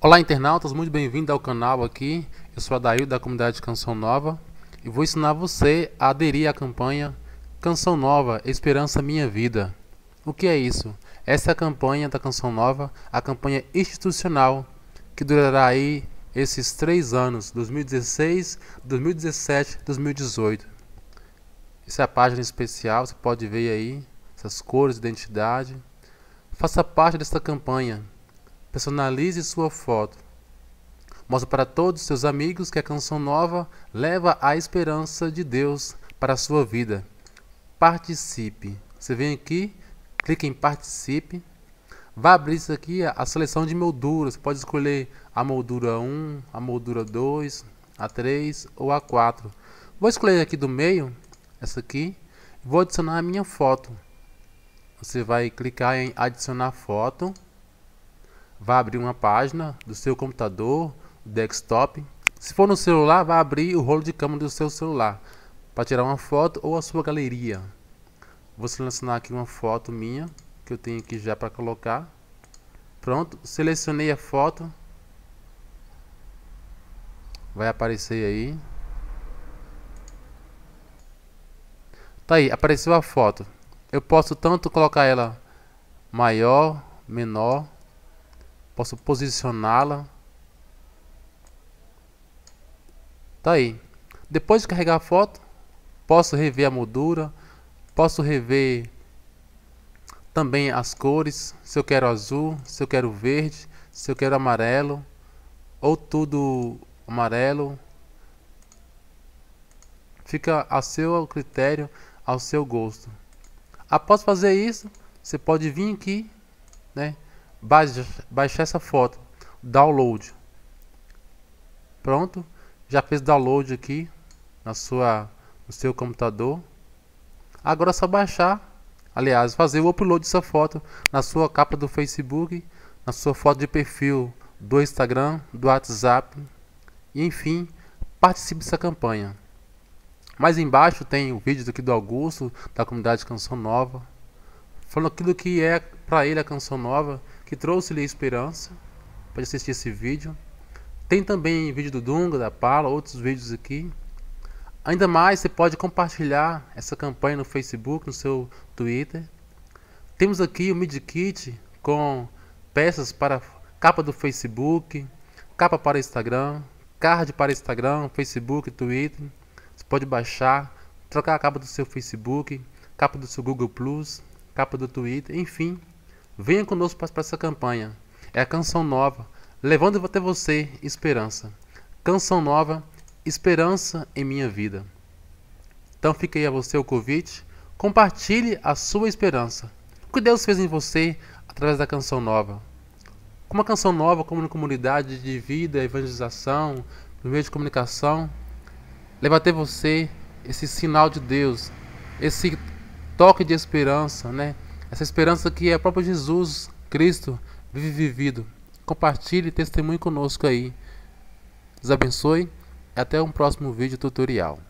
Olá internautas, muito bem-vindo ao canal aqui. Eu sou Adail da comunidade Canção Nova e vou ensinar você a aderir à campanha Canção Nova Esperança Minha Vida. O que é isso? Essa é a campanha da Canção Nova, a campanha institucional que durará aí esses três anos, 2016, 2017, 2018. Essa é a página especial, você pode ver aí essas cores, identidade. Faça parte dessa campanha. Personalize sua foto. Mostre para todos seus amigos que a canção nova leva a esperança de Deus para a sua vida. Participe. Você vem aqui, clica em Participe. Vai abrir isso aqui, a seleção de molduras. Você pode escolher a moldura 1, a moldura 2, a 3 ou a 4. Vou escolher aqui do meio, essa aqui. Vou adicionar a minha foto. Você vai clicar em adicionar foto vai abrir uma página do seu computador, desktop. Se for no celular, vai abrir o rolo de câmera do seu celular para tirar uma foto ou a sua galeria. Vou selecionar aqui uma foto minha que eu tenho aqui já para colocar. Pronto, selecionei a foto. Vai aparecer aí. Tá aí, apareceu a foto. Eu posso tanto colocar ela maior, menor, Posso posicioná-la. Tá aí. Depois de carregar a foto, posso rever a moldura, posso rever também as cores, se eu quero azul, se eu quero verde, se eu quero amarelo, ou tudo amarelo. Fica a seu critério, ao seu gosto. Após fazer isso, você pode vir aqui, né? Baixa, baixar essa foto, download. Pronto, já fez download aqui na sua, no seu computador. Agora é só baixar, aliás, fazer o upload dessa foto na sua capa do Facebook, na sua foto de perfil do Instagram, do WhatsApp, e enfim, participe dessa campanha. Mais embaixo tem o vídeo aqui do Augusto, da comunidade Canção Nova, falando aquilo que é para ele a Canção Nova que trouxe-lhe esperança. Pode assistir esse vídeo. Tem também vídeo do Dunga, da Pala, outros vídeos aqui. Ainda mais, você pode compartilhar essa campanha no Facebook, no seu Twitter. Temos aqui o Mid Kit com peças para capa do Facebook, capa para Instagram, card para Instagram, Facebook, Twitter. Você pode baixar, trocar a capa do seu Facebook, capa do seu Google Plus, capa do Twitter, enfim. Venha conosco para essa campanha. É a canção nova, levando até você esperança. Canção nova, esperança em minha vida. Então fica aí a você o convite. Compartilhe a sua esperança. O que Deus fez em você através da canção nova. Como a canção nova, como na comunidade de vida, evangelização, no meio de comunicação, leva até você esse sinal de Deus, esse toque de esperança, né? Essa esperança que é o próprio Jesus Cristo vive vivido. Compartilhe e testemunhe conosco aí. Deus abençoe e até um próximo vídeo tutorial.